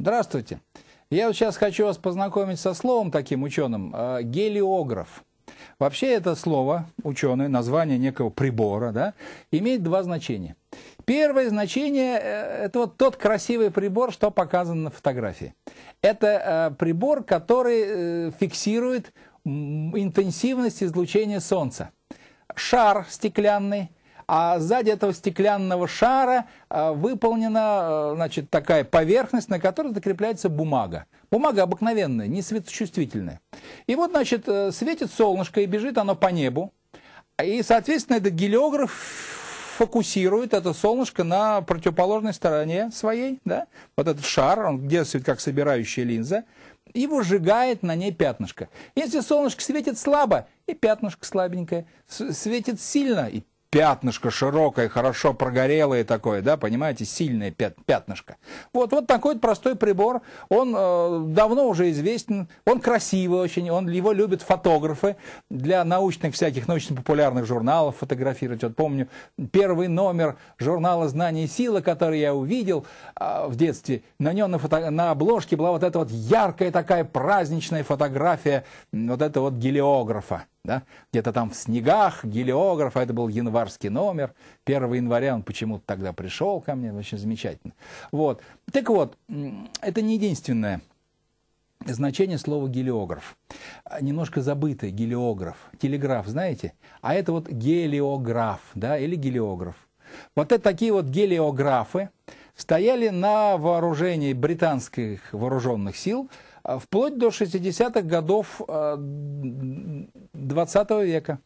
Здравствуйте. Я вот сейчас хочу вас познакомить со словом таким ученым э, – гелиограф. Вообще это слово, ученый, название некого прибора, да, имеет два значения. Первое значение э, это вот тот красивый прибор, что показан на фотографии. Это э, прибор, который э, фиксирует интенсивность излучения Солнца. Шар стеклянный – а сзади этого стеклянного шара э, выполнена э, значит, такая поверхность, на которой закрепляется бумага. Бумага обыкновенная, не светочувствительная. И вот, значит, э, светит солнышко и бежит оно по небу. И, соответственно, этот гелиограф фокусирует это солнышко на противоположной стороне своей, да, вот этот шар, он действует как собирающая линза, и выжигает на ней пятнышко. Если солнышко светит слабо, и пятнышко слабенькое, светит сильно, и пятнышко широкое, хорошо прогорелое такое, да, понимаете, сильное пятнышко. Вот, вот такой вот простой прибор, он э, давно уже известен, он красивый очень, он, его любят фотографы для научных всяких, научно-популярных журналов фотографировать. Вот помню, первый номер журнала «Знание и сила», который я увидел э, в детстве, на нем на, фото, на обложке была вот эта вот яркая такая праздничная фотография вот этого вот гелиографа да, где-то там в снегах, гелиограф, а это был январский номер, 1 января он почему-то тогда пришел ко мне, очень замечательно. Вот. Так вот, это не единственное значение слова гелиограф. А, немножко забытый гелиограф, телеграф, знаете? А это вот гелиограф, да, или гелиограф. Вот это такие вот гелиографы стояли на вооружении британских вооруженных сил, а, вплоть до 60-х годов 20 века.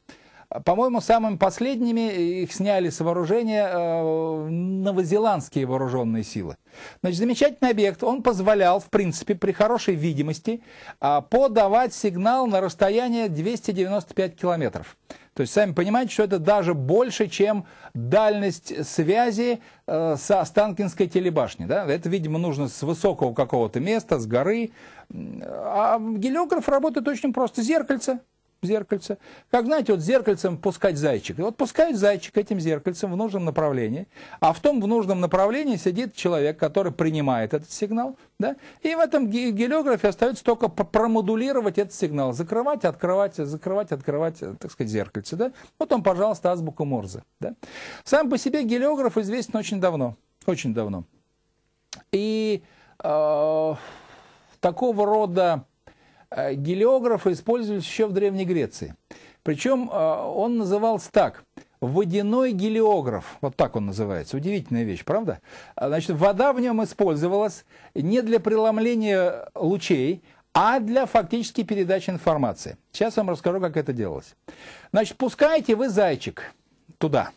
По-моему, самыми последними их сняли с вооружения э, новозеландские вооруженные силы. Значит, замечательный объект, он позволял, в принципе, при хорошей видимости, э, подавать сигнал на расстояние 295 километров. То есть, сами понимаете, что это даже больше, чем дальность связи э, со станкинской телебашней. Да? Это, видимо, нужно с высокого какого-то места, с горы. А гелиограф работает очень просто. Зеркальце, зеркальце. Как, знаете, вот зеркальцем пускать зайчик. И вот пускают зайчик этим зеркальцем в нужном направлении, а в том в нужном направлении сидит человек, который принимает этот сигнал, да? и в этом гелиографе остается только промодулировать этот сигнал, закрывать, открывать, закрывать, открывать, так сказать, зеркальце. Да? Вот он, пожалуйста, азбука Морзе. Да? Сам по себе гелиограф известен очень давно, очень давно. И э, такого рода Э, Гелиографы использовались еще в Древней Греции. Причем э, он назывался так – водяной гелиограф. Вот так он называется. Удивительная вещь, правда? А, значит, вода в нем использовалась не для преломления лучей, а для фактически передачи информации. Сейчас вам расскажу, как это делалось. Значит, пускаете вы зайчик туда,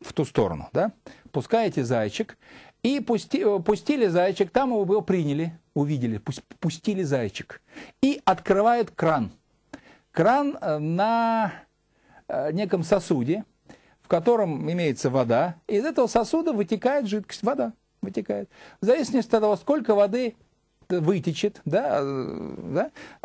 в ту сторону, да? Пускаете зайчик, и пусти, э, пустили зайчик, там его приняли, увидели, пустили зайчик. И открывают кран. Кран э, на э, неком сосуде, в котором имеется вода. И из этого сосуда вытекает жидкость, вода вытекает. В зависимости от того, сколько воды вытечет, да, э,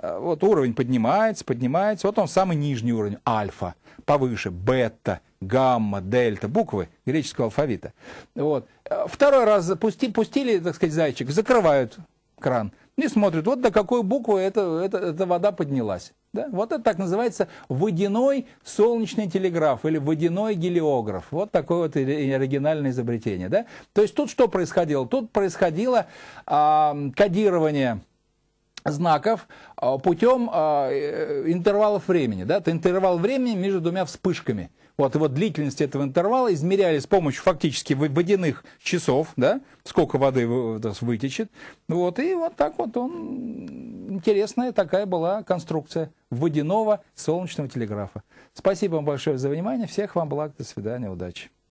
да, вот уровень поднимается, поднимается, вот он самый нижний уровень, альфа, повыше, бета, гамма, дельта, буквы греческого алфавита. Вот. Второй раз запусти, пустили, так сказать, зайчик, закрывают кран и смотрит, вот до какой буквы эта, эта, эта вода поднялась. Да? Вот это так называется водяной солнечный телеграф или водяной гелиограф. Вот такое вот оригинальное изобретение. Да? То есть тут что происходило? Тут происходило а, кодирование знаков а, путем а, э, интервалов времени. Да? Это интервал времени между двумя вспышками. Вот, и вот длительность этого интервала измеряли с помощью фактически водяных часов, да, сколько воды вытечет. Вот, и вот так вот он, интересная такая была конструкция водяного солнечного телеграфа. Спасибо вам большое за внимание, всех вам благ, до свидания, удачи.